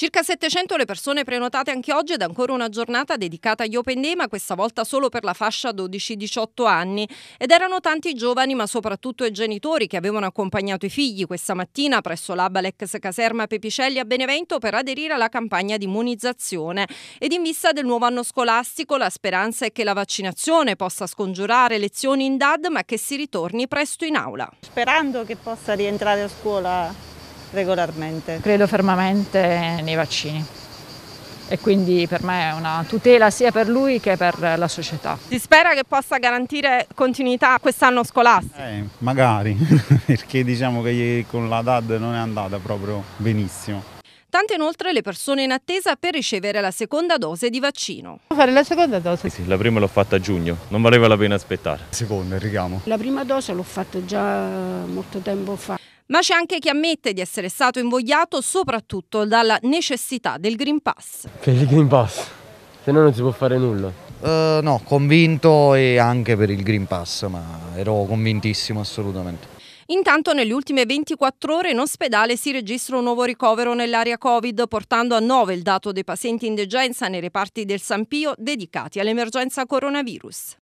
Circa 700 le persone prenotate anche oggi ed ancora una giornata dedicata agli Open Day, ma questa volta solo per la fascia 12-18 anni. Ed erano tanti i giovani, ma soprattutto i genitori che avevano accompagnato i figli questa mattina presso l'Abalex Caserma Pepicelli a Benevento per aderire alla campagna di immunizzazione. Ed in vista del nuovo anno scolastico, la speranza è che la vaccinazione possa scongiurare lezioni in DAD, ma che si ritorni presto in aula. Sperando che possa rientrare a scuola regolarmente. Credo fermamente nei vaccini e quindi per me è una tutela sia per lui che per la società. Si spera che possa garantire continuità quest'anno scolastico? Eh, magari, perché diciamo che con la DAD non è andata proprio benissimo. Tante inoltre le persone in attesa per ricevere la seconda dose di vaccino. Fare la seconda dose? Sì, la prima l'ho fatta a giugno, non valeva la pena aspettare. Seconda, il richiamo. La prima dose l'ho fatta già molto tempo fa ma c'è anche chi ammette di essere stato invogliato soprattutto dalla necessità del Green Pass. Per il Green Pass, se no non si può fare nulla. Uh, no, convinto e anche per il Green Pass, ma ero convintissimo assolutamente. Intanto nelle ultime 24 ore in ospedale si registra un nuovo ricovero nell'area Covid, portando a 9 il dato dei pazienti in degenza nei reparti del San Pio dedicati all'emergenza coronavirus.